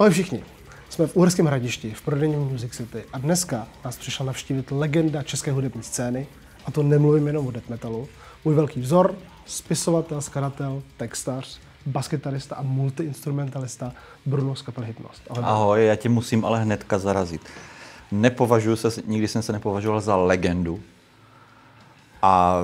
Ahoj všichni. Jsme v Uherském hradišti, v prodejní Music City a dneska nás přišla navštívit legenda české hudební scény, a to nemluvím jenom o death metalu, můj velký vzor, spisovatel, skladatel, textař, basketarista a multiinstrumentalista Bruno z kapel Hypnost. Ahoj. Ahoj, já tě musím ale hnedka zarazit. Nepovažuji se, nikdy jsem se nepovažoval za legendu a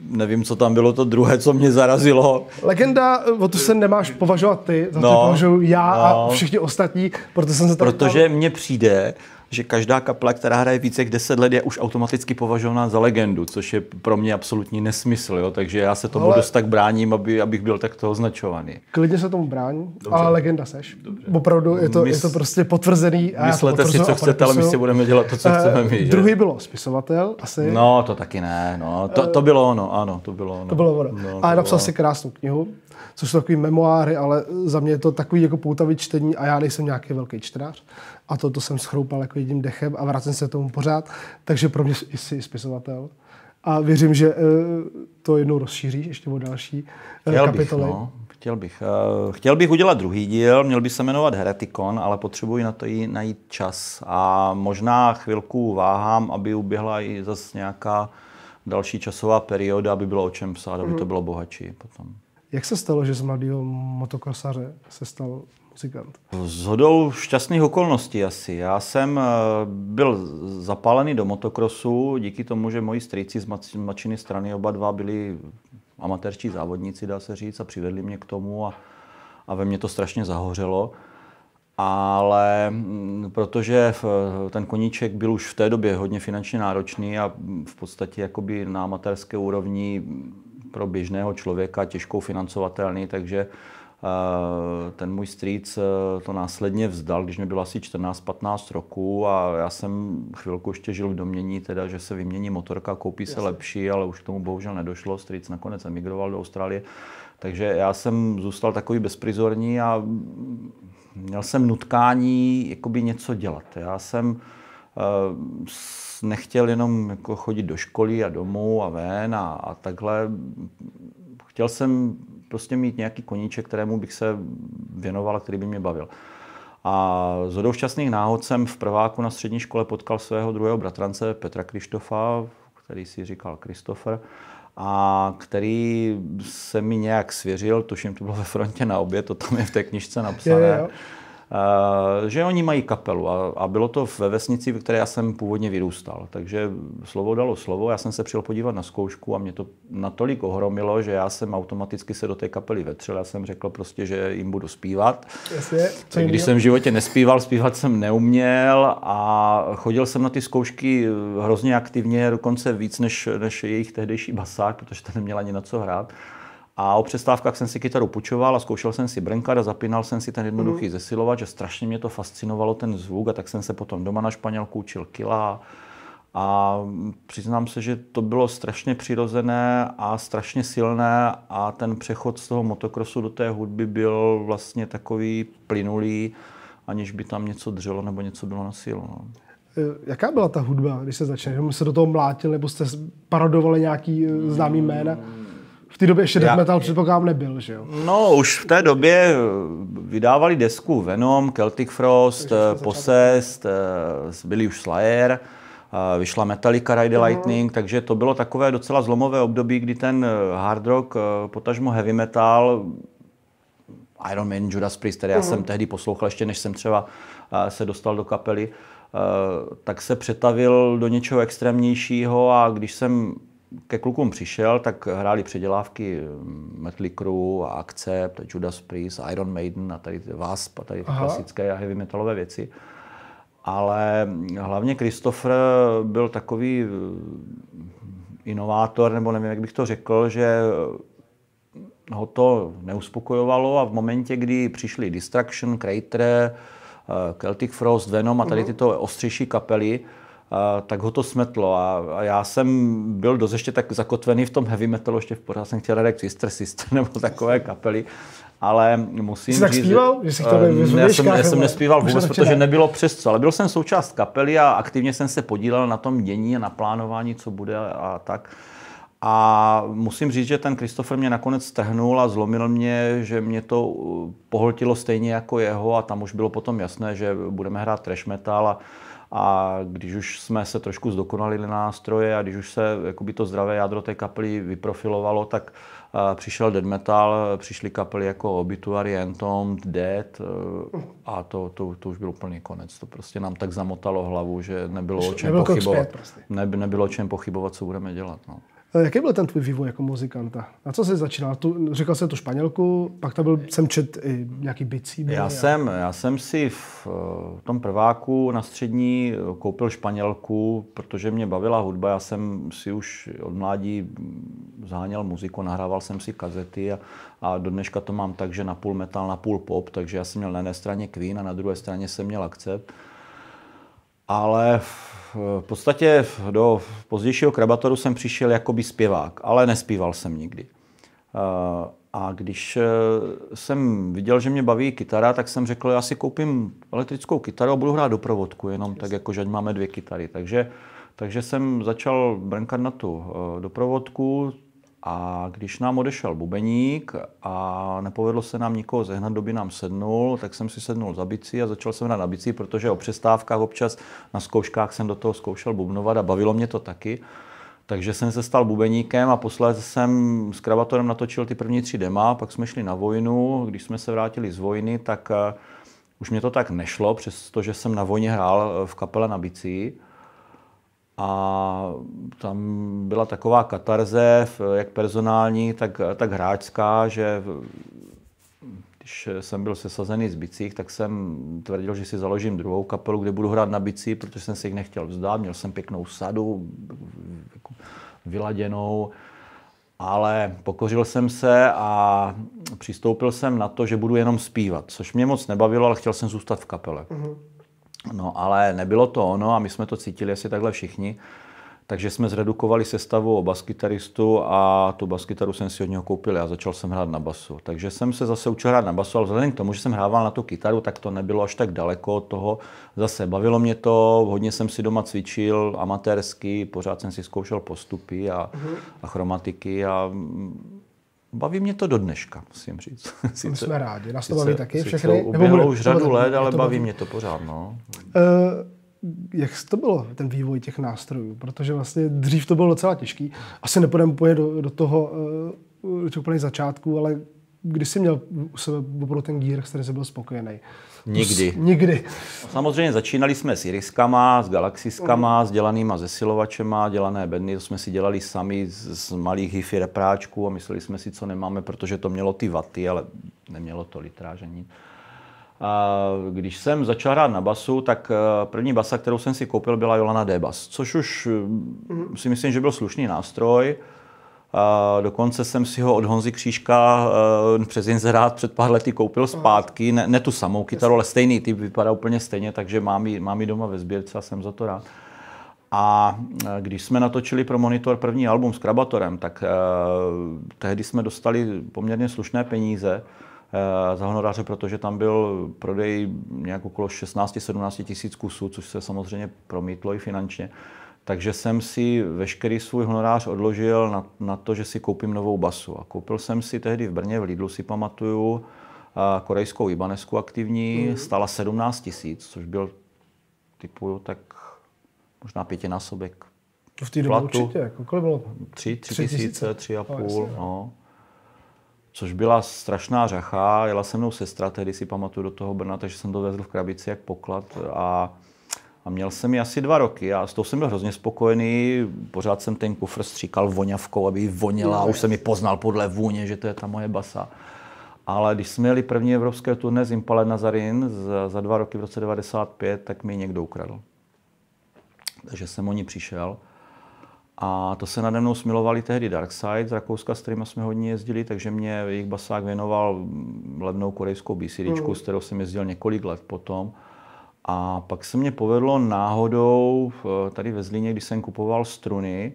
nevím, co tam bylo to druhé, co mě zarazilo. Legenda, o to se nemáš považovat ty, za no, to považuji já no, a všichni ostatní, proto jsem se tak Protože mně přijde, že každá kapela, která hraje více jak 10 let, je už automaticky považována za legendu, což je pro mě absolutní nesmysl. Jo? Takže já se tomu Ale... dost tak bráním, aby, abych byl takto označovaný. Klidně se tomu brání, Dobře. ale legenda seš. Dobře. Opravdu je to, Mys... je to prostě potvrzený. A Myslete si, co chcete, ale my si budeme dělat to, co eh, chceme my. Uh, Druhý bylo spisovatel, asi. No, to taky ne. No. To, to bylo ono, ano, to bylo ono. To bylo ono. No, a napsal bylo... si krásnou knihu, což jsou takové memoáry, ale za mě je to takový jako poutavý čtení a já nejsem nějaký velký čtenář a to, to jsem schroupal jako jedním dechem a vracím se tomu pořád, takže pro mě jsi spisovatel. A věřím, že eh, to jednou rozšíříš ještě o další eh, chtěl kapitoly. Bych, no, chtěl bych. Eh, chtěl bych udělat druhý díl, měl by se jmenovat Heretikon, ale potřebuji na to i najít čas. A možná chvilku váhám, aby uběhla i zase nějaká další časová perioda, aby bylo o čem psát, aby to mhm. bylo bohatší potom. Jak se stalo, že z mladého motokrosaře se stal muzikant? Z hodou šťastných okolností asi. Já jsem eh, byl zapálený do motokrosu díky tomu, že moji strýci z mačiny strany oba dva byli amatérští závodníci, dá se říct, a přivedli mě k tomu a, a ve mně to strašně zahořelo ale mm, protože ten koníček byl už v té době hodně finančně náročný a v podstatě jakoby na amatérské úrovni pro běžného člověka těžkou financovatelný, takže Eh, ten můj strýc eh, to následně vzdal, když mi bylo asi 14-15 roků a já jsem chvilku ještě žil v domění, teda, že se vymění motorka, koupí se Jasně. lepší, ale už k tomu bohužel nedošlo. Strýc nakonec emigroval do Austrálie. Takže já jsem zůstal takový bezprizorní a měl jsem nutkání jakoby něco dělat. Já jsem eh, nechtěl jenom jako chodit do školy a domů a ven a, a takhle. Chtěl jsem prostě mít nějaký koníček, kterému bych se věnoval a který by mě bavil. A z hodou šťastných náhod jsem v prváku na střední škole potkal svého druhého bratrance Petra Krištofa, který si říkal Kristofer, a který se mi nějak svěřil, tuším, to bylo ve frontě na oběd, to tam je v té knižce napsané. Je, je. Eh, že oni mají kapelu a, a bylo to ve vesnici, ve které já jsem původně vyrůstal. Takže slovo dalo slovo, já jsem se přišel podívat na zkoušku a mě to natolik ohromilo, že já jsem automaticky se do té kapely vetřel. Já jsem řekl prostě, že jim budu zpívat. Jasně, Když jsem v životě nespíval, zpívat jsem neuměl a chodil jsem na ty zkoušky hrozně aktivně, dokonce víc než, než jejich tehdejší basák, protože ten neměl ani na co hrát. A o přestávkách jsem si kytaru půjčoval a zkoušel jsem si brnkat a zapínal jsem si ten jednoduchý mm. zesilovač a strašně mě to fascinovalo, ten zvuk. A tak jsem se potom doma na Španělku učil kila. A přiznám se, že to bylo strašně přirozené a strašně silné a ten přechod z toho motokrosu do té hudby byl vlastně takový plynulý, aniž by tam něco dřelo nebo něco bylo na sílu. No. E, jaká byla ta hudba, když se začala? Že se do toho mlátil nebo jste parodovali nějaký e, známý jména? Mm v té době ještě death metal předpokládám nebyl, že jo? No, už v té době eh, vydávali desku Venom, Celtic Frost, eh, Possessed, eh, byli už Slayer, vyšla Metallica Ride the mhm. Lightning, takže to bylo takové docela zlomové období, kdy ten hard rock, potažmo heavy metal, Iron Man, Judas Priest, který já jsem mhm. tehdy poslouchal, ještě než jsem třeba se dostal do kapely, tak se přetavil do něčeho extrémnějšího a když jsem ke klukům přišel, tak hráli předělávky mm, Metal Crew a Accept, Judas Priest, Iron Maiden a tady Wasp a tady ty klasické a heavy metalové věci. Ale mm, hlavně Christopher byl takový mm, inovátor, nebo nevím, jak bych to řekl, že ho to neuspokojovalo a v momentě, kdy přišli Distraction, Crater, eh, Celtic Frost, Venom a tady mhm. tyto ostřejší kapely, tak ho to smetlo a, a já jsem byl dost ještě tak zakotvený v tom heavy metalu, ještě v pořád jsem chtěl hledat Sister Sister nebo takové kapely, ale musím Jsi říct... tak zpíval? Že jsi to eh, já, jsem, já jsem nespíval vůbec, protože nebylo přes co, ale byl jsem součást kapely a aktivně jsem se podílel na tom dění a na plánování, co bude a tak. A musím říct, že ten Kristofer mě nakonec strhnul a zlomil mě, že mě to eh, pohltilo stejně jako jeho a tam už bylo potom jasné, že budeme hrát trash metal a a když už jsme se trošku zdokonalili na nástroje a když už se jakoby to zdravé jádro té kapely vyprofilovalo, tak eh, přišel dead metal, přišly kapely jako Obituary, entom, Dead eh, a to, to, to už byl úplný konec. To prostě nám tak zamotalo hlavu, že nebylo o čem nebylo pochybovat. Prostě. Ne, nebylo o čem pochybovat, co budeme dělat. No. Eh, jaký byl ten tvůj vývoj jako muzikanta? Na co jsi začínal? Tu, říkal jsem tu španělku, pak tam byl, jsem čet i nějaký bicí. Já, a... jsem, já jsem si v eh, tom prváku na střední eh, koupil španělku, protože mě bavila hudba. Já jsem si už od mládí mm, zháněl muziku, nahrával jsem si kazety a, a do dneška to mám tak, že na půl metal, na půl pop, takže já jsem měl na jedné straně Queen a na druhé straně jsem měl Accept. Ale v podstatě do pozdějšího krabatoru jsem přišel jako by zpěvák, ale nespíval jsem nikdy. Eh, a když eh, jsem viděl, že mě baví kytara, tak jsem řekl, já si koupím elektrickou kytaru a budu hrát doprovodku, jenom tak jako, že máme dvě kytary. Takže, takže jsem začal brnkat na tu eh, doprovodku, a když nám odešel bubeník a nepovedlo se nám nikoho zehnat, doby nám sednul, tak jsem si sednul za bicí a začal jsem hrát na bicí, protože o přestávkách občas na zkouškách jsem do toho zkoušel bubnovat a bavilo mě to taky. Takže jsem se stal bubeníkem a posléze jsem s kravatorem natočil ty první tři dema, pak jsme šli na vojnu, když jsme se vrátili z vojny, tak eh, už mě to tak nešlo, přestože jsem na vojně hrál eh, v kapele na bicí a tam byla taková katarze, jak personální, tak, tak hráčská, že když jsem byl sesazený z bicích, tak jsem tvrdil, že si založím druhou kapelu, kde budu hrát na bicí, protože jsem si jich nechtěl vzdát. Měl jsem pěknou sadu, jako vyladěnou, ale pokořil jsem se a přistoupil jsem na to, že budu jenom zpívat, což mě moc nebavilo, ale chtěl jsem zůstat v kapele. Mm-hmm. No ale nebylo to ono a my jsme to cítili asi takhle všichni. Takže jsme zredukovali sestavu o baskytaristu a tu baskytaru jsem si od něho koupil a začal jsem hrát na basu. Takže jsem se zase učil hrát na basu, ale vzhledem k tomu, že jsem hrával na tu kytaru, tak to nebylo až tak daleko od toho. Zase bavilo mě to, hodně jsem si doma cvičil amatérsky, pořád jsem si zkoušel postupy a, mhm. a chromatiky a mm, Baví mě to do dneška, musím říct. Sice, jsme rádi, nás to baví taky všechny. Uběhlo už řadu let, ale baví, baví mě to pořád. No. Uh, jak to bylo, ten vývoj těch nástrojů? Protože vlastně dřív to bylo docela těžký. Asi nepůjdeme do, do toho uh, do těch ale kdy jsi měl u sebe opravdu ten gír, který kterým jsi byl spokojený? Nikdy. Nikdy. Samozřejmě začínali jsme s Iriskama, s Galaxiskama, mm. s dělanýma zesilovačema, dělané bedny, to jsme si dělali sami z, z malých hifi repráčků a mysleli jsme si, co nemáme, protože to mělo ty vaty, ale nemělo to litráž ani. A když jsem začal hrát na basu, tak eh, první basa, kterou jsem si koupil, byla Jolana D-Bass, což už mm. si myslím, že byl slušný nástroj. A dokonce jsem si ho od Honzy Křížka eh, přes inzerát před pár lety koupil zpátky, ne, ne tu samou kytaru, ale stejný typ, vypadá úplně stejně, takže mám ji, mám ji doma ve sbírce a jsem za to rád. A eh, když jsme natočili pro Monitor první album s Krabatorem, tak eh, tehdy jsme dostali poměrně slušné peníze eh, za honoráře, protože tam byl prodej nějak okolo 16-17 tisíc kusů, což se samozřejmě promítlo i finančně. Eh, takže jsem si veškerý svůj honorář odložil na, na to, že si koupím novou basu. A koupil jsem si tehdy v Brně, v Lidlu si pamatuju, a korejskou Ibanesku aktivní, mm. stala 17 tisíc, což byl typu tak možná pětinásobek to v té době určitě, jako kolik bylo? Tři, tři, tři tisíce, tři a no, půl, no, no. Což byla strašná řacha, jela se mnou sestra, tehdy si pamatuju do toho Brna, takže jsem to vezl v krabici jak poklad a a měl jsem ji asi dva roky a s tou jsem byl hrozně spokojený. Pořád jsem ten kufr stříkal voňavkou, aby ji vonila. Už jsem ji poznal podle vůně, že to je ta moje basa. Ale když jsme jeli první evropské turné z Impale Nazarin za, za dva roky v roce 95, tak mi někdo ukradl. Takže jsem o ní přišel. A to se nade mnou smilovali tehdy Darkside z Rakouska, s kterými jsme hodně jezdili, takže mě jejich basák věnoval levnou korejskou BCD, mm. s kterou jsem jezdil několik let potom. A pak se mě povedlo náhodou eh, tady ve Zlíně, když jsem kupoval struny,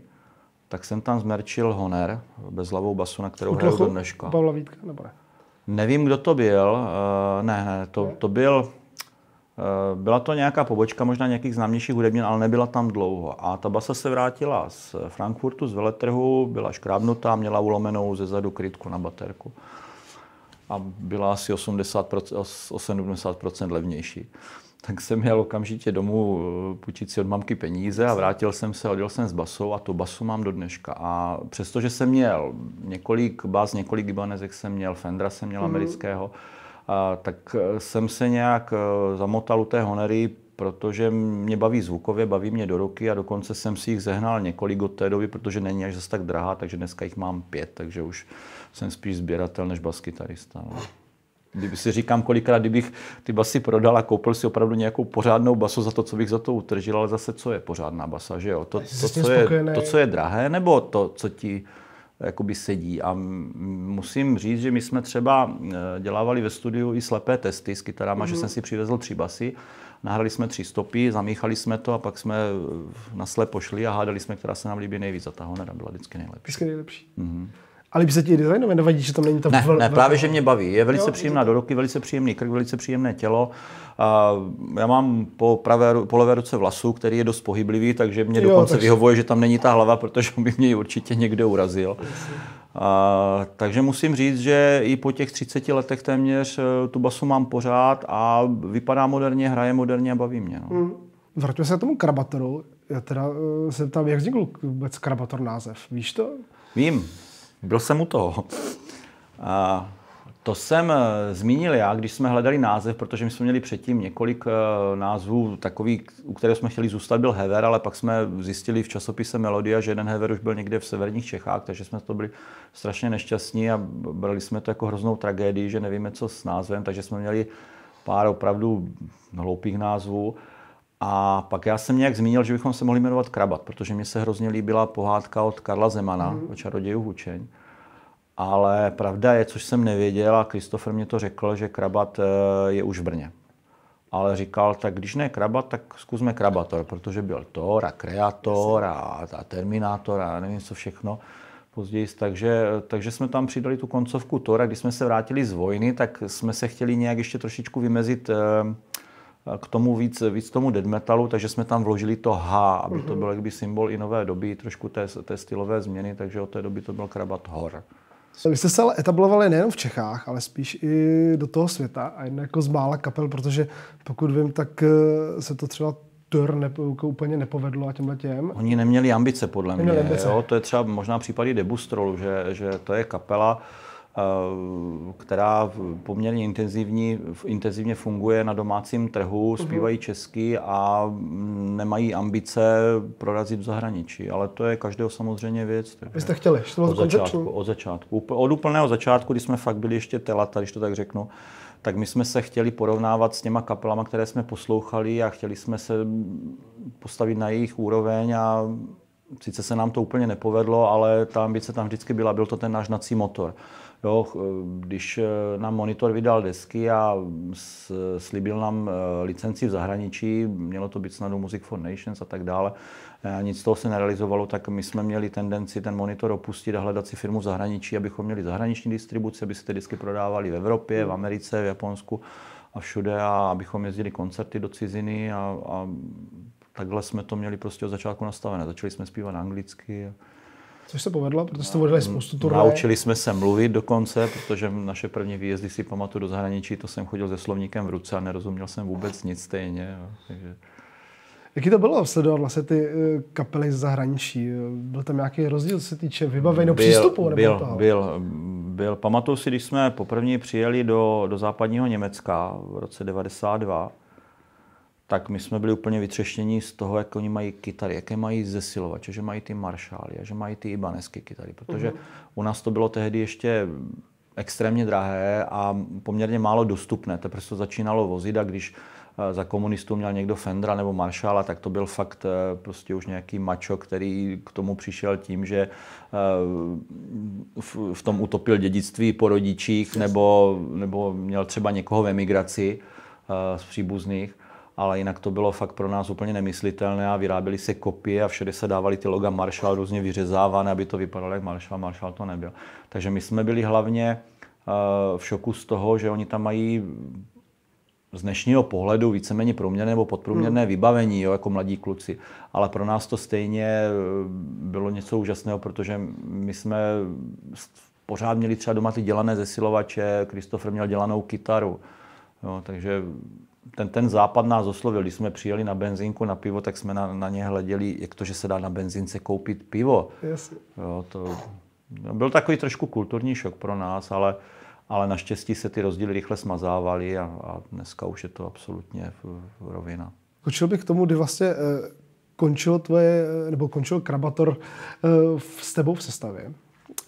tak jsem tam zmerčil Honer bez hlavou basu, na kterou hraju do dneška. Pavla Vítka, nebo ne? Nevím, kdo to byl. Eh, ne, ne, to, to byl... Eh, byla to nějaká pobočka, možná nějakých známějších hudebních, ale nebyla tam dlouho. A ta basa se vrátila z Frankfurtu, z veletrhu, byla škrábnutá, měla ulomenou ze zadu krytku na baterku. A byla asi 80%, 80% levnější tak jsem měl okamžitě domů eh, půjčit si od mamky peníze a vrátil jsem se, odjel jsem s basou a tu basu mám do dneška. A přestože jsem měl několik bas, několik Ibanezek jsem měl, Fendra jsem měl mm-hmm. amerického, a, tak eh, jsem se nějak eh, zamotal u té Honery, protože mě baví zvukově, baví mě do ruky a dokonce jsem si jich zehnal několik od té doby, protože není až zase tak drahá, takže dneska jich mám pět, takže už jsem spíš sběratel než baskytarista. No. Kdyby si říkám kolikrát, kdybych ty basy prodal a koupil si opravdu nějakou pořádnou basu za to, co bych za to utržil, ale zase co je pořádná basa, že jo? To, to, co, je, to co je drahé, nebo to, co ti jakoby sedí. A musím říct, že my jsme třeba eh, dělávali ve studiu i slepé testy s kytarama, mm-hmm. že mhm. jsem si přivezl tři basy, nahrali jsme tři stopy, zamíchali jsme to a pak jsme eh, na slepo šli a hádali jsme, která se nám líbí nejvíc. A ta honera byla vždycky nejlepší. Vždycky nejlepší. Mm-hmm. Ale by se ti designově nevadí, že tam není ta ne, vl- ne, právě, že mě baví. Je velice jo, příjemná do ruky, velice příjemný krk, velice příjemné tělo. A já mám po, pravé, po levé ruce vlasu, který je dost pohyblivý, takže mě jo, dokonce takže... vyhovuje, že tam není ta hlava, protože by mě ji určitě někde urazil. A, takže musím říct, že i po těch 30 letech téměř eh, tu basu mám pořád a vypadá moderně, hraje moderně a baví mě. No. Mm. Vrátíme se k tomu krabatoru. Já teda eh, se ptám, jak vznikl vůbec krabator název. Víš to? Vím. Byl jsem u toho. A to jsem eh, zmínil já, když jsme hledali název, protože my jsme měli předtím několik eh, názvů, takový, u kterého jsme chtěli zůstat, byl Hever, ale pak jsme zjistili v časopise Melodia, že jeden Hever už byl někde v severních Čechách, takže jsme to byli strašně nešťastní a brali jsme to jako hroznou tragédii, že nevíme, co s názvem, takže jsme měli pár opravdu hloupých názvů. A pak já jsem nějak zmínil, že bychom se mohli jmenovat Krabat, protože mi se hrozně líbila pohádka od Karla Zemana mm. o čaroděju Hučeň. Ale pravda je, což jsem nevěděl, a Kristofer mě to řekl, že Krabat eh, je už v Brně. Ale říkal, tak když ne Krabat, tak zkusme Krabator, protože byl Thor a Kreator a, a Terminátor a nevím co všechno později. Takže, takže jsme tam přidali tu koncovku Tora. Když jsme se vrátili z vojny, tak jsme se chtěli nějak ještě trošičku vymezit eh, k tomu víc, víc tomu dead metalu, takže jsme tam vložili to H, aby to mhm. byl jakby symbol i nové doby, trošku té, té stylové změny, takže od té doby to byl krabat hor. Vy jste se ale etablovali nejen v Čechách, ale spíš i do toho světa a jen jako z mála kapel, protože pokud vím, tak eh, se to třeba Tur ne, jako úplně nepovedlo a těmhle těm. Oni neměli ambice, podle neměli mě. Ambice. Jo, to je třeba možná případy Debustrolu, že, že to je kapela, Eh, která poměrně intenzivní, intenzivně funguje na domácím trhu, mhm. zpívají česky a nemají ambice prorazit v zahraničí. Ale to je každého samozřejmě věc. Vy jste chtěli, že to od, začátku, od začátku. Od úplného začátku, kdy jsme fakt byli ještě telata, když to tak řeknu, tak my jsme se chtěli porovnávat s těma kapelama, které jsme poslouchali a chtěli jsme se postavit na jejich úroveň a sice se nám to úplně nepovedlo, ale ta ambice tam vždycky byla, byl to ten náš nací motor. Jo, eh, když eh, nám monitor vydal desky a slíbil nám eh, licenci v zahraničí, mělo to být snad Music for Nations a tak dále, a nic z toho se nerealizovalo, tak my jsme měli tendenci ten monitor opustit a hledat si firmu v zahraničí, abychom měli zahraniční distribuci, aby se ty disky prodávaly v Evropě, v Americe, v Japonsku a všude a abychom jezdili koncerty do ciziny a, a takhle jsme to měli prostě od začátku nastavené. Začali jsme zpívat anglicky. A, což se povedlo, protože jste vodili spoustu turnajů. Naučili jsme se mluvit dokonce, protože naše první výjezdy si pamatuju do zahraničí, to jsem chodil se slovníkem v ruce a nerozuměl jsem vůbec nic stejně. Jo. Takže... Jaký to bylo sledovat vlastně ty eh, kapely z zahraničí? Byl tam nějaký rozdíl, co se týče vybavení byl, přístupu? Nebo byl, toho? byl, byl. Pamatuju si, když jsme poprvé přijeli do, do západního Německa v roce 92, tak my jsme byli úplně vytřeštěni z toho, jak oni mají kytary, jaké mají zesilovače, že mají ty maršály a že mají ty ibanesky kytary, protože uh-huh. u nás to bylo tehdy ještě extrémně drahé a poměrně málo dostupné. Teprve se začínalo vozit a když eh, za komunistů měl někdo Fendra nebo Maršála, tak to byl fakt eh, prostě už nějaký mačo, který k tomu přišel tím, že eh, v tom utopil dědictví po rodičích nebo, nebo měl třeba někoho v emigraci z příbuzných ale jinak to bylo fakt pro nás úplně nemyslitelné a vyráběly se kopie a všude se dávaly ty loga Marshall různě vyřezávané, aby to vypadalo jak Marshall, Marshall to nebyl. Takže my jsme byli hlavně eh, v šoku z toho, že oni tam mají z dnešního pohledu víceméně průměrné nebo podprůměrné hmm. vybavení, jo, jako mladí kluci. Ale pro nás to stejně eh, bylo něco úžasného, protože my jsme pořád měli třeba doma ty dělané zesilovače, Kristofer měl dělanou kytaru. Jo, takže ten, ten západ nás oslovil. Když jsme přijeli na benzínku na pivo, tak jsme na, na ně hleděli, jak to, že se dá na benzínce koupit pivo. Jo, to, byl takový trošku kulturní šok pro nás, ale, ale naštěstí se ty rozdíly rychle smazávaly a, a dneska už je to absolutně v, v rovina. Kočil bych k tomu, kdy vlastně eh, končil tvoje, eh, nebo končil Krabator eh, s tebou v sestavě.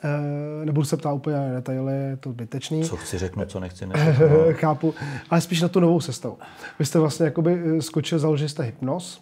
Eh, nebudu se ptát úplně na detaily, je to zbytečný. Co chci řeknu, co nechci neřeknu. Chápu, ale spíš na tu novou sestavu. Vy jste vlastně jakoby eh, skočil, založili jste hypnos.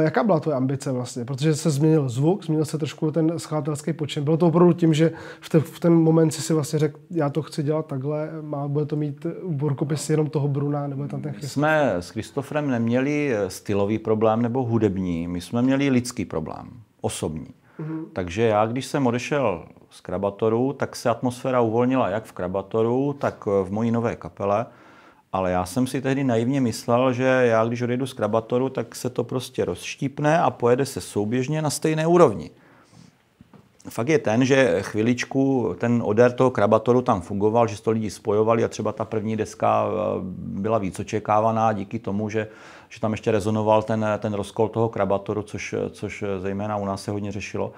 Eh, jaká byla tvoje ambice vlastně? Protože se změnil zvuk, změnil se trošku ten skladatelský počin. Bylo to opravdu tím, že v, te, v ten moment si si vlastně řekl, já to chci dělat takhle, má, bude to mít borkopis jenom toho Bruna, nebo je tam ten Christoph. jsme s Kristofrem neměli stylový problém nebo hudební, my jsme měli lidský problém, osobní. Mhm. Takže já, když jsem odešel z Krabatoru, tak se atmosféra uvolnila jak v Krabatoru, tak eh, v mojí nové kapele. Ale já jsem si tehdy naivně myslel, že já, když odejdu z Krabatoru, tak se to prostě rozštípne a pojede se souběžně na stejné úrovni. Fakt je ten, že chviličku ten odér toho krabatoru tam fungoval, že to lidi spojovali a třeba ta první deska eh, byla víc očekávaná díky tomu, že, že tam ještě rezonoval ten, ten rozkol toho krabatoru, což, což zejména u nás se hodně řešilo.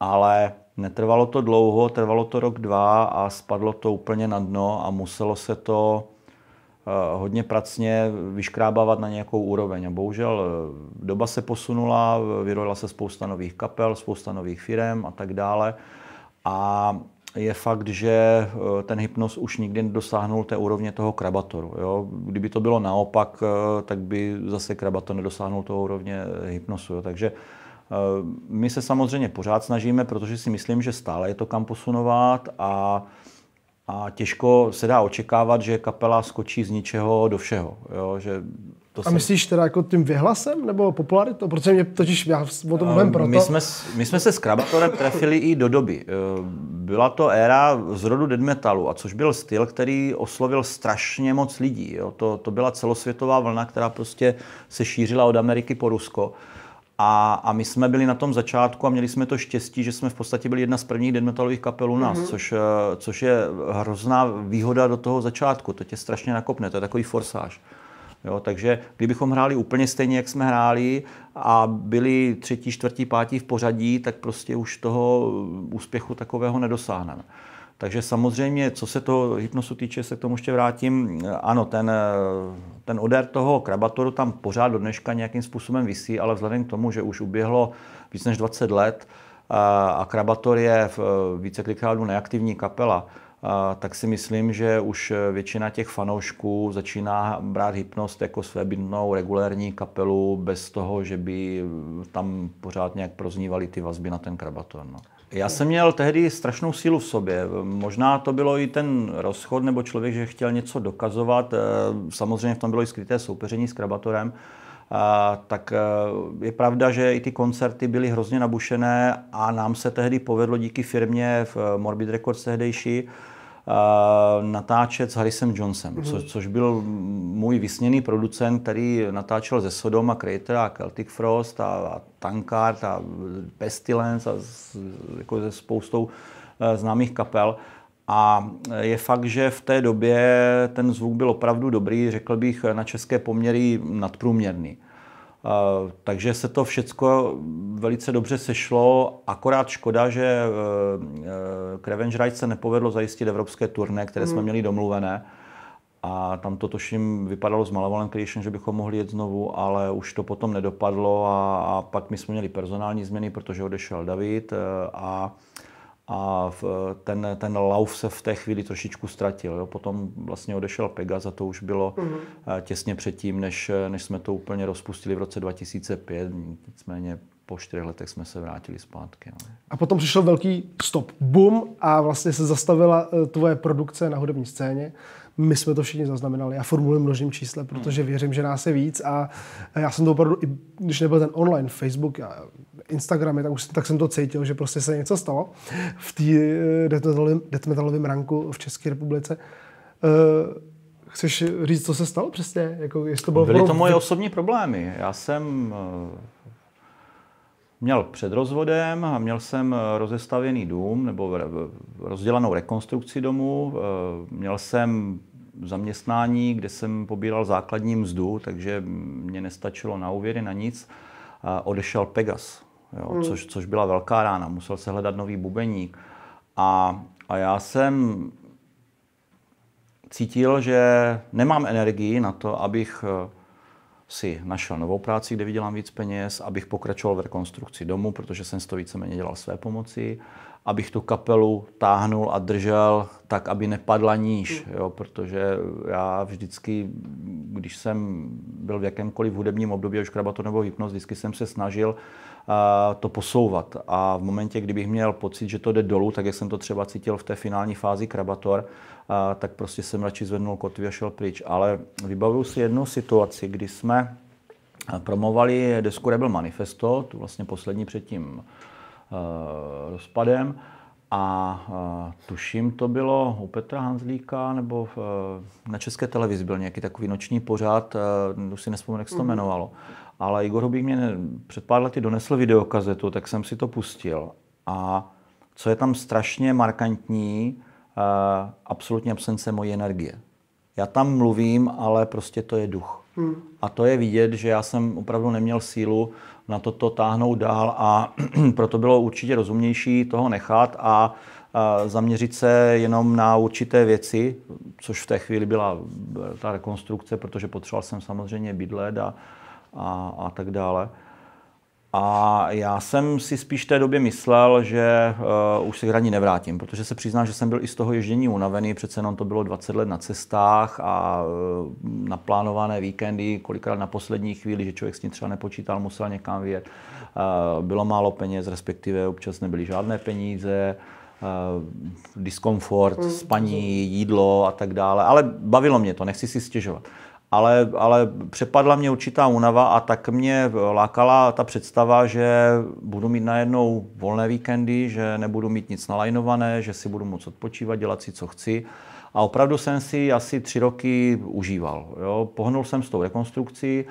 Ale netrvalo to dlouho, trvalo to rok, dva a spadlo to úplně na dno a muselo se to Eh, hodně pracně vyškrábávat na nějakou úroveň. A bohužel eh, doba se posunula, vyrojila se spousta nových kapel, spousta nových firm a tak dále. A je fakt, že eh, ten hypnos už nikdy nedosáhnul té úrovně toho krabatoru. Jo? Kdyby to bylo naopak, tak by zase krabator nedosáhnul toho úrovně hypnosu. Jo? Takže my se samozřejmě pořád snažíme, protože si myslím, že stále je to kam posunovat a a těžko se dá očekávat, že kapela skočí z ničeho do všeho. Jo? Že to a se... myslíš teda jako tím vyhlasem nebo popularitou? Protože mě totiž, já o tom mluvím eh, proto. My jsme, my jsme se s Krabatorem trefili i do doby. Eh, byla to éra zrodu dead metalu, a což byl styl, který oslovil strašně moc lidí. Jo? To, to byla celosvětová vlna, která prostě se šířila od Ameriky po Rusko. A, a my jsme byli na tom začátku a měli jsme to štěstí, že jsme v podstatě byli jedna z prvních denmetalových kapel u nás, mm-hmm. což, eh, což je hrozná výhoda do toho začátku. To tě strašně nakopne, to je takový forsáž. Jo, takže kdybychom hráli úplně stejně, jak jsme hráli a byli třetí, čtvrtí, pátí v pořadí, tak prostě už toho úspěchu takového nedosáhneme. Takže samozřejmě, co se toho hypnosu týče, se k tomu ještě vrátím. Ano, ten, ten odér toho krabatoru tam pořád do dneška nějakým způsobem vysí, ale vzhledem k tomu, že už uběhlo víc než 20 let a krabator je v více neaktivní kapela, tak si myslím, že už většina těch fanoušků začíná brát hypnost jako svébytnou regulérní kapelu bez toho, že by tam pořád nějak proznívaly ty vazby na ten krabator. No. Já jsem měl tehdy strašnou sílu v sobě. Možná to bylo i ten rozchod, nebo člověk, že chtěl něco dokazovat. Eh, samozřejmě v tom bylo i skryté soupeření s Krabatorem. A, tak eh, je pravda, že i ty koncerty byly hrozně nabušené a nám se tehdy povedlo díky firmě v eh, Morbid Records tehdejší Eh, natáčet s Harrisem Johnsonem, mm-hmm. co, což byl můj vysněný producent, který natáčel ze Sodoma, Crater a Celtic Frost a, a Tankard a Pestilence a s, jako se spoustou eh, známých kapel. A je fakt, že v té době ten zvuk byl opravdu dobrý, řekl bych na české poměry nadprůměrný takže se to všechno velice dobře sešlo, akorát škoda, že e, e, Revenge Ride se nepovedlo zajistit evropské turné, které jsme hmm. měli domluvené. A tam to toším vypadalo s Malevolent Creation, že bychom mohli jet znovu, ale už to potom nedopadlo a, a pak my jsme měli personální změny, protože odešel David e, a a v, ten, ten lauf se v té chvíli trošičku ztratil. Jo. Potom vlastně odešel Pegas a to už bylo mm-hmm. těsně předtím, než, eh, než jsme to úplně rozpustili v roce 2005. Nicméně po čtyřech letech jsme se vrátili zpátky. No. A potom přišel velký stop, boom a vlastně se zastavila eh, tvoje produkce na hudební scéně my jsme to všichni zaznamenali. Já formuluji množím čísle, protože hmm. věřím, že nás je víc a já jsem to opravdu, i když nebyl ten online Facebook a Instagram, tak, už, tak jsem to cítil, že prostě se něco stalo v té eh, death metalovém ranku v České republice. Eh, chceš říct, co se stalo přesně? Jako, jestli to bylo Byly to moje osobní problémy. Já jsem eh, měl před rozvodem a měl jsem eh, rozestavěný dům nebo rozdělanou rekonstrukci domu. Eh, měl jsem zaměstnání, kde jsem pobíral základní mzdu, takže mě nestačilo na úvěry, na nic. Odešel Pegas, jo, hmm. což, což byla velká rána. Musel se hledat nový bubeník. A, a já jsem cítil, že nemám energii na to, abych eh, si našel novou práci, kde vydělám víc peněz, abych pokračoval v rekonstrukci domu, protože jsem to víceméně dělal své pomoci abych tu kapelu táhnul a držel tak, aby nepadla níž, hmm. jo, protože já vždycky, když jsem byl v jakémkoliv hudebním období, už krabato nebo hypnoz, vždycky jsem se snažil uh, to posouvat. A v momentě, kdybych měl pocit, že to jde dolů, tak jak jsem to třeba cítil v té finální fázi krabator, uh, tak prostě jsem radši zvednul kotvy a šel pryč. Ale vybavuju si jednu situaci, kdy jsme promovali desku Rebel Manifesto, tu vlastně poslední předtím Eh, rozpadem. A eh, tuším, to bylo u Petra Hanzlíka, nebo v, eh, na České televizi byl nějaký takový noční pořád, už si nespomenu, jak se to mhm. jmenovalo. Ale Igor Hubík mě před pár lety donesl videokazetu, tak jsem si to pustil. A co je tam strašně markantní, absolutně absence mojí energie. Já tam mluvím, ale prostě to je duch. Hmm. A to je vidět, že já jsem opravdu neměl sílu na toto táhnout dál a proto bylo určitě rozumnější toho nechat a zaměřit se jenom na určité věci, což v té chvíli byla eh, ta rekonstrukce, protože potřeboval jsem samozřejmě bydlet a, a, a tak dále. A já jsem si spíš té době myslel, že uh, už se k nevrátím, protože se přiznám, že jsem byl i z toho ježdění unavený, přece jenom to bylo 20 let na cestách a uh, naplánované víkendy, kolikrát na poslední chvíli, že člověk s tím třeba nepočítal, musel někam vyjet. Uh, bylo málo peněz, respektive občas nebyly žádné peníze, uh, diskomfort, mm, spaní, jídlo a tak dále, ale bavilo mě to, nechci si stěžovat ale, ale přepadla mě určitá únava a tak mě lákala ta představa, že budu mít najednou volné víkendy, že nebudu mít nic nalajnované, že si budu moct odpočívat, dělat si, co chci. A opravdu jsem si asi tři roky užíval. Jo. Pohnul jsem s tou rekonstrukcí,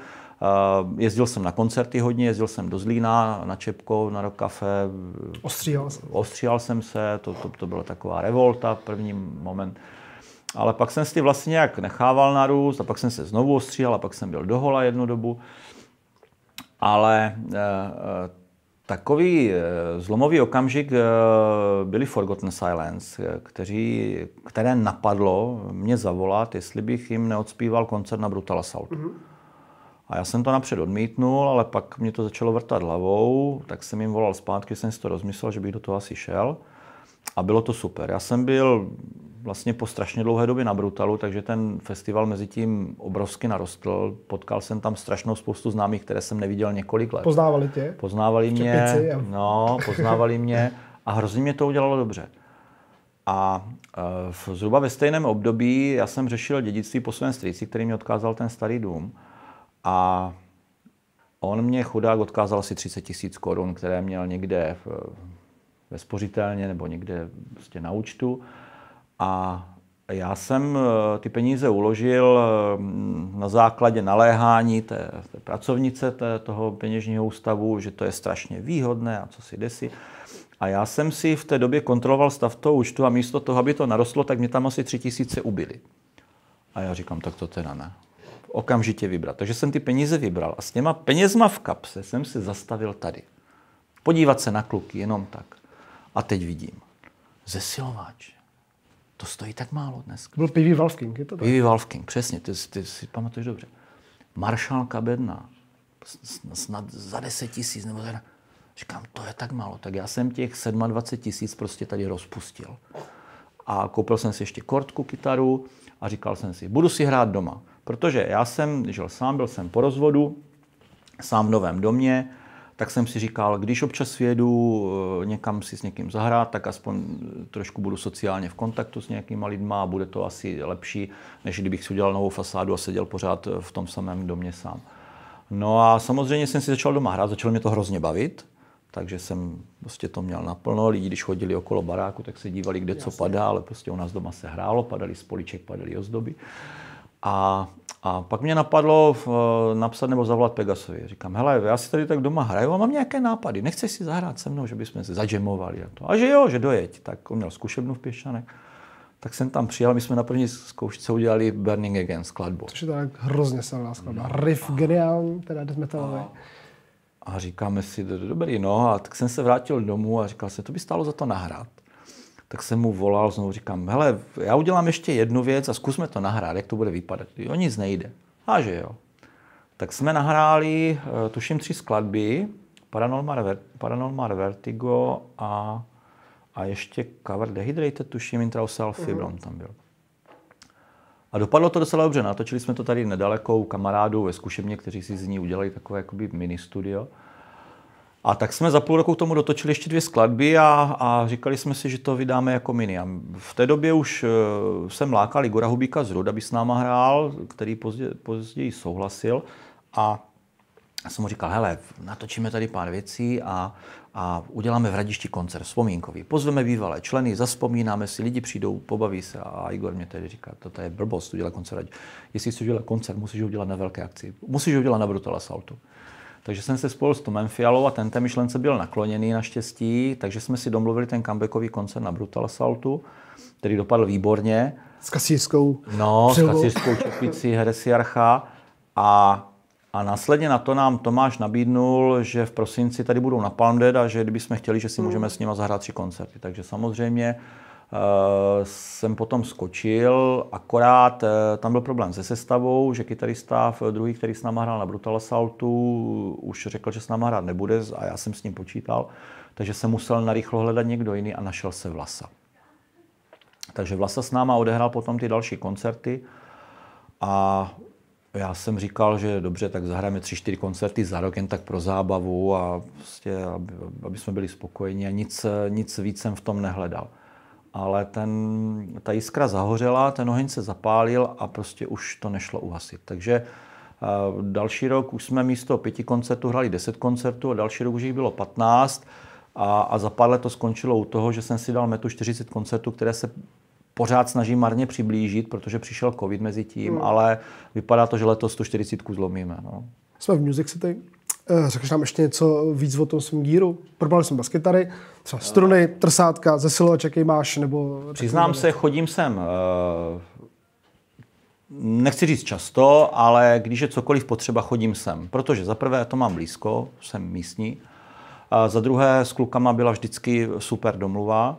jezdil jsem na koncerty hodně, jezdil jsem do Zlína, na Čepko, na Rock kafe. Ostříhal jsem. Ostříhal jsem se, to, to, to byla taková revolta, první moment ale pak jsem si vlastně nějak nechával narůst a pak jsem se znovu ostříhal a pak jsem byl dohola jednu dobu. Ale eh, eh, takový eh, zlomový okamžik byli Forgotten Silence, kteří, které napadlo mě zavolat, jestli bych jim neodspíval koncert na Brutal Assault. Mm-hmm. A já jsem to napřed odmítnul, ale pak mě to začalo vrtat hlavou, tak jsem jim volal zpátky, jsem si to rozmyslel, že bych do toho asi šel. A bylo to super. Já jsem byl vlastně po strašně dlouhé době na Brutalu, takže ten festival mezi tím obrovsky narostl. Potkal jsem tam strašnou spoustu známých, které jsem neviděl několik let. Poznávali tě? Poznávali mě, a... no, poznávali mě a hrozně mě to udělalo dobře. A e, v, zhruba ve stejném období já jsem řešil dědictví po svém strýci, který mi odkázal ten starý dům. A on mě chudák odkázal asi 30 tisíc korun, které měl někde v, ve spořitelně nebo někde prostě na účtu. A já jsem eh, ty peníze uložil eh, na základě naléhání té, té pracovnice té, toho peněžního ústavu, že to je strašně výhodné a co si desi. A já jsem si v té době kontroloval stav toho účtu a místo toho, aby to narostlo, tak mě tam asi tři tisíce ubili. A já říkám, tak to teda ne. Okamžitě vybrat. Takže jsem ty peníze vybral a s těma penězma v kapse jsem se zastavil tady. Podívat se na kluky, jenom tak. A teď vidím. Zesilováč. To stojí tak málo dnes. Byl P.V. Valfking, je to tak? P.V. Valfking, přesně, ty, ty si pamatuješ dobře. Maršálka bedna, snad za 10 tisíc nebo za... Říkám, to je tak málo. Tak já jsem těch 27 tisíc prostě tady rozpustil. A koupil jsem si ještě kortku, kytaru a říkal jsem si, budu si hrát doma. Protože já jsem žil sám, byl jsem po rozvodu, sám v novém domě, tak jsem si říkal, když občas jedu eh, někam si s někým zahrát, tak aspoň eh, trošku budu sociálně v kontaktu s nějakýma lidma a bude to asi lepší, než kdybych si udělal novou fasádu a seděl pořád eh, v tom samém domě sám. No a samozřejmě jsem si začal doma hrát, začalo mě to hrozně bavit, takže jsem prostě to měl naplno. Lidi, když chodili okolo baráku, tak se dívali, kde Jasně. co padá, ale prostě u nás doma se hrálo, padali spoliček, padali ozdoby. A, a pak mě napadlo v, eh, napsat nebo zavolat Pegasovi. Říkám, hele, já si tady tak doma hraju a mám nějaké nápady. Nechceš si zahrát se mnou, že bychom se zadžemovali. A, to. a že jo, že dojeď. Tak on měl zkušebnu v Pěšanek. Tak jsem tam přijel, my jsme na první zkoušce udělali Burning Again skladbu. Což je tak hrozně silná skladba. No. Riff geniální, teda death A, no. a říkáme si, dobrý, no a tak jsem se vrátil domů a říkal jsem, to by stálo za to nahrát tak jsem mu volal, znovu říkám, hele, já udělám ještě jednu věc a zkusme to nahrát, jak to bude vypadat. Jo, nic nejde. A že jo. Tak jsme nahráli, eh, tuším, tři skladby, Paranormal, Paranormal Vertigo a, a ještě cover Dehydrated, tuším, Intrausal mhm. Fibron mm-hmm. tam byl. A dopadlo to docela dobře, natočili jsme to tady nedaleko u kamarádů ve zkušebně, kteří si z ní udělali takové jakoby mini studio. A tak jsme za půl roku k tomu dotočili ještě dvě skladby a, a říkali jsme si, že to vydáme jako mini. A v té době už e, jsem lákal Igora Hubíka z Rud, aby s náma hrál, který pozdě, později souhlasil. A já jsem mu říkal, hele, natočíme tady pár věcí a, a uděláme v Radišti koncert vzpomínkový. Pozveme bývalé členy, zaspomínáme si, lidi přijdou, pobaví se. A Igor mě tady říká, to je blbost, udělat koncert. Jestli chceš udělat koncert, musíš ho udělat na velké akci. Musíš ho udělat na Brutal Assaultu. Takže jsem se spolu s Tomem Fialou a ten té myšlence byl nakloněný naštěstí, takže jsme si domluvili ten comebackový koncert na Brutal Assaultu, který dopadl výborně. S kasířskou No, přilbou. s kasířskou čepicí Heresiarcha. A, a následně na to nám Tomáš nabídnul, že v prosinci tady budou na Palm Dead a že kdybychom chtěli, že si hmm. můžeme s nimi zahrát tři koncerty. Takže samozřejmě Eh, jsem potom skočil, akorát eh, tam byl problém se sestavou, že kytarista v druhý, který s náma hrál na Brutal Assaultu, už řekl, že s náma hrát nebude a já jsem s ním počítal, takže jsem musel narychlo hledat někdo jiný a našel se Vlasa. Takže Vlasa s náma odehrál potom ty další koncerty a já jsem říkal, že dobře, tak zahrajeme tři, čtyři koncerty za rok jen tak pro zábavu a prostě, aby, aby jsme byli spokojeni a nic, nic víc jsem v tom nehledal ale ten, ta jiskra zahořela, ten oheň se zapálil a prostě už to nešlo uhasit. Takže eh, další rok už jsme místo pěti koncertů hrali deset koncertů a další rok už jich bylo patnáct a, a za pár let to skončilo u toho, že jsem si dal metu 40 koncertů, které se pořád snažím marně přiblížit, protože přišel covid mezi tím, hmm. ale vypadá to, že letos 140 zlomíme. No. Jsme v Music City, Eh, řekneš nám ještě něco víc o tom svém díru? Probrali jsem basketary, třeba struny, trsátka, zesilovač, jaký máš? Nebo Přiznám se, chodím sem eh, nechci říct často, ale když je cokoliv potřeba, chodím sem. Protože za prvé to mám blízko, jsem místní. A za druhé s klukama byla vždycky super domluva.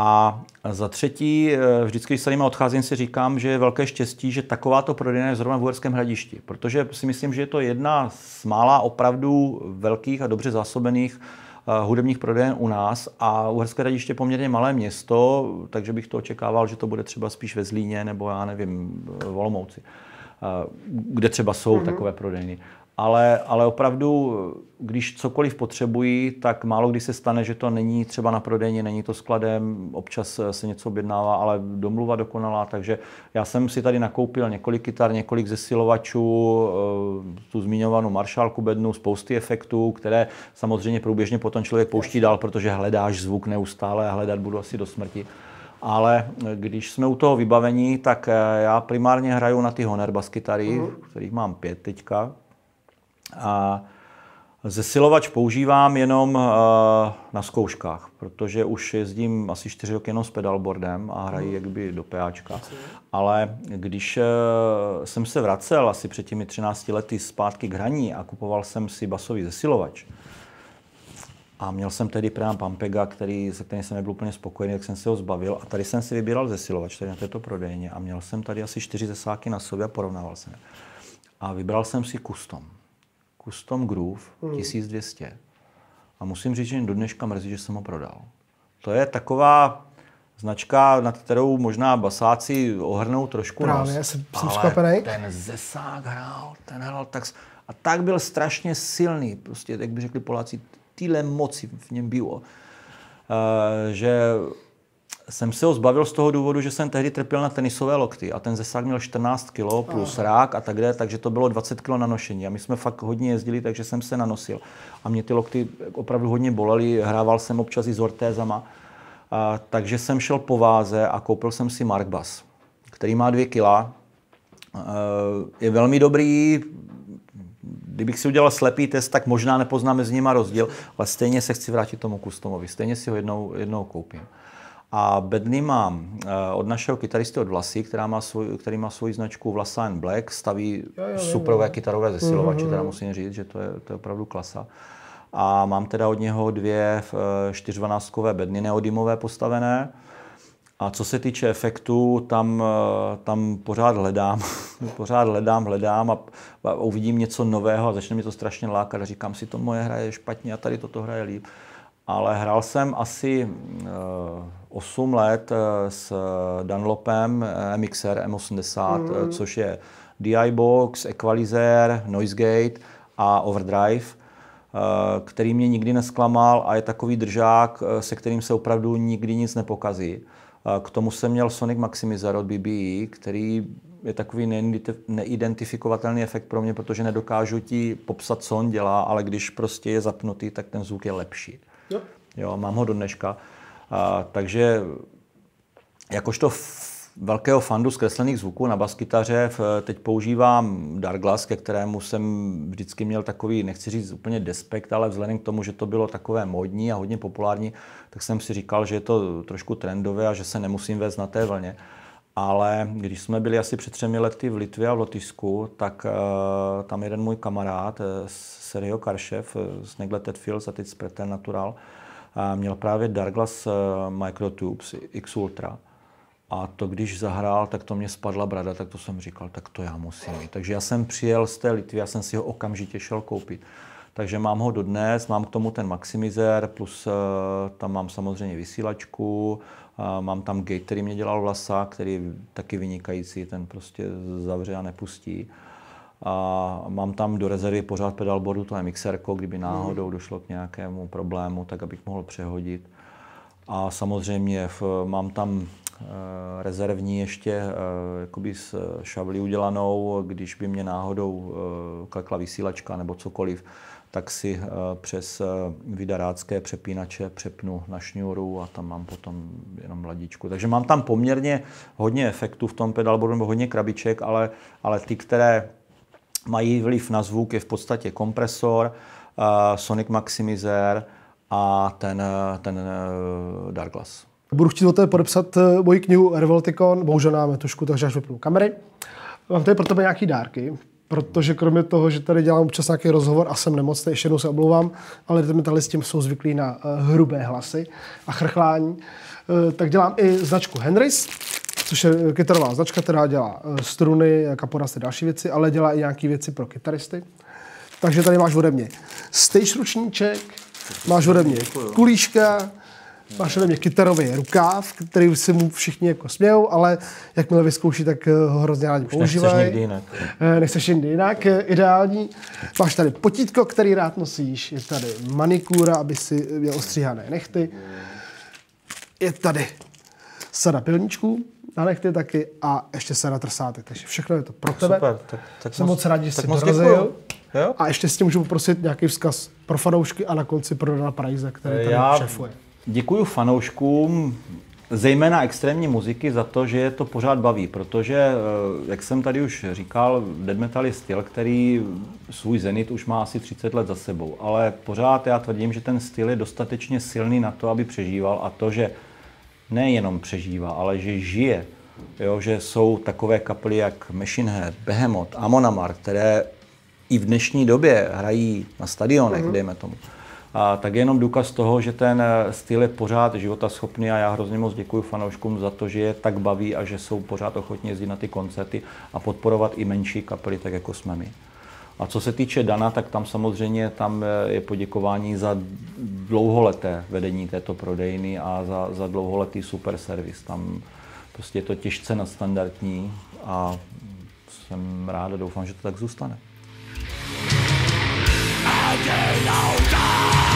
A za třetí, eh, vždycky, když se nimi odcházím, si říkám, že je velké štěstí, že takováto prodejna je zrovna v Uherském hradišti, protože si myslím, že je to jedna z mála opravdu velkých a dobře zásobených eh, hudebních prodejen u nás a Uherské hradiště je poměrně malé město, takže bych to očekával, že to bude třeba spíš ve Zlíně nebo já nevím, v Olomouci eh, kde třeba jsou mm-hmm. takové prodejny ale, ale opravdu, když cokoliv potřebují, tak málo kdy se stane, že to není třeba na prodejně, není to skladem, občas eh, se něco objednává, ale domluva dokonalá, takže já jsem si tady nakoupil několik kytar, několik zesilovačů, eh, tu zmiňovanou maršálku bednu, spousty efektů, které samozřejmě průběžně potom člověk pouští dál, protože hledáš zvuk neustále a hledat budu asi do smrti. Ale eh, když jsme u toho vybavení, tak já primárně hraju na ty kytary, uh-huh. kterých mám pět teďka, a zesilovač používám jenom eh, na zkouškách, protože už jezdím asi čtyři roky jenom s pedalboardem a hrají jakby do PAčka. Ale když eh, jsem se vracel asi před těmi 13 lety zpátky k hraní a kupoval jsem si basový zesilovač, a měl jsem tedy prém Pampega, který, se kterým jsem nebyl úplně spokojený, tak jsem se ho zbavil. A tady jsem si vybíral zesilovač, tady na této prodejně. A měl jsem tady asi čtyři zesáky na sobě a porovnával jsem. A vybral jsem si custom. Custom Groove hmm. 1200. A musím říct, že mě do dneška mrzí, že jsem ho prodal. To je taková značka, nad kterou možná basáci ohrnou trošku Právě, nos. jsem, ale ten zesák hrál, ten hrál tak... A tak byl strašně silný, prostě, jak by řekli Poláci, tyhle moci v něm bylo, eh, že jsem se ho zbavil z toho důvodu, že jsem tehdy trpěl na tenisové lokty a ten zesák měl 14 kg plus Aha. rák a tak dále, takže to bylo 20 kg nanošení. A my jsme fakt hodně jezdili, takže jsem se nanosil. A mě ty lokty opravdu hodně bolely, hrával jsem občas i s ortézama. A, takže jsem šel po váze a koupil jsem si Mark Bass, který má 2 kg. Je velmi dobrý, kdybych si udělal slepý test, tak možná nepoznáme mezi nima rozdíl, ale stejně se chci vrátit tomu kustomovi, stejně si ho jednou, jednou koupím. A bedny mám eh, od našeho kytaristy od Vlasy, která má svůj, který má svoji značku Vlasa and Black, staví jo, jo, superové jo. kytarové zesilovače, mm-hmm. teda mhm. musím říct, že to je, to je opravdu klasa. A mám teda od něho dvě eh, čtyřvanáctkové bedny neodimové postavené. A co se týče efektů, tam, eh, tam pořád hledám, pořád hledám, hledám a, uvidím něco nového a začne mi to strašně lákat a říkám si, to moje hraje špatně a tady toto hraje líp. Ale hrál jsem asi, 8 let eh, s eh, Dunlopem MXR M80, mm. což je DI Box, Equalizer, Noise Gate a Overdrive, eh, který mě nikdy nesklamal a je takový držák, se kterým se opravdu nikdy nic nepokazí. K tomu jsem měl Sonic Maximizer od BBE, který je takový neidentifikovatelný efekt pro mě, protože nedokážu ti popsat, co on dělá, ale když prostě je zapnutý, tak ten zvuk je lepší. Jo. Jo, mám ho do dneška. Uh, a, takže jakožto velkého fandu zkreslených zvuků na baskytaře. Teď používám darglas, ke kterému jsem vždycky měl takový, nechci říct úplně despekt, ale vzhledem k tomu, že to bylo takové modní a hodně populární, tak jsem si říkal, že je to trošku trendové a že se nemusím vést na té vlně. Ale když jsme byli asi před třemi lety v Litvě a v Lotyšsku, tak uh, tam jeden můj kamarád, uh, Sergio Karšev uh, z Neglected Fields a teď z Preternatural, Natural, měl právě Douglas eh, Microtubes X Ultra. A to, když zahrál, tak to mě spadla brada, tak to jsem říkal, tak to já musím mít. Takže já jsem přijel z té Litvy, já jsem si ho okamžitě šel koupit. Takže mám ho dodnes, mám k tomu ten Maximizer plus eh, tam mám samozřejmě vysílačku, eh, mám tam gate, který mě dělal vlasa, který taky vynikající, ten prostě zavře a nepustí. A mám tam do rezervy pořád pedalboardu, to je mixerko, kdyby mhm. náhodou došlo k nějakému problému, tak abych mohl přehodit. A samozřejmě v, mám tam e, rezervní ještě e, jakoby s šavlí udělanou, když by mě náhodou e, klekla vysílačka nebo cokoliv, tak si přes vydarácké přepínače přepnu na šňůru a tam mám potom jenom mladíčku. Takže mám tam poměrně hodně efektů v tom pedalboardu nebo hodně krabiček, ale, ale ty, které mají vliv na zvuk, je v podstatě kompresor, eh, Sonic Maximizer a ten, eh, ten eh, Darkglass. Budu chtít o tebe podepsat moji knihu Revolticon, bohužel máme tušku, takže až vypnu kamery. Mám tady pro tebe nějaký dárky, protože kromě toho, že tady dělám občas nějaký rozhovor a jsem nemocný, ještě jednou se omlouvám, ale tady s tím jsou zvyklí na hrubé hlasy a chrchlání, tak dělám i značku Henrys, což je eh, kytarová značka, která dělá eh, struny, eh, kaporasy, další věci, ale dělá i nějaké věci pro kytaristy. Takže tady máš ode mě stage ručníček, máš ode mě kulíška, máš ode mě kytarový rukáv, který si mu všichni jako smějou, ale jakmile vyzkouší, tak ho hrozně rádi používají. Nechceš nikdy jinak. Nechceš nikdy jinak, ideální. Máš tady potítko, který rád nosíš, je tady manikúra, aby si měl ostříhané nechty. Je tady sada pilničků, na nechty taky a ještě se na trsáty. Takže všechno je to pro tebe. Super, tak, tak Jsem moc, moc rád, že jsi dorazil. Jo? A ještě s tím můžu poprosit nějaký vzkaz pro fanoušky a na konci pro Dana Prajze, který tady Já šefuje. Děkuji fanouškům, zejména extrémní muziky, za to, že je to pořád baví, protože, eh, jak jsem tady už říkal, dead metal je styl, který svůj zenit už má asi 30 let za sebou, ale pořád já tvrdím, že ten styl je dostatečně silný na to, aby přežíval a to, že nejenom přežívá, ale že žije. Jo, že jsou takové kapely jak Machine Head, Behemoth, Amonamar, které i v dnešní době hrají na stadionech, mm-hmm. dejme tomu. A tak je jenom důkaz toho, že ten eh, styl je pořád života schopný a já hrozně moc děkuji fanouškům za to, že je tak baví a že jsou pořád ochotně jezdit na ty koncerty a podporovat i menší kapely, tak jako jsme my. A co se týče Dana, tak tam samozřejmě tam eh, je poděkování za dlouholeté vedení této prodejny a za, za dlouholetý super servis. Tam prostě je to těžce nadstandardní a jsem rád a doufám, že to tak zůstane. I don't know.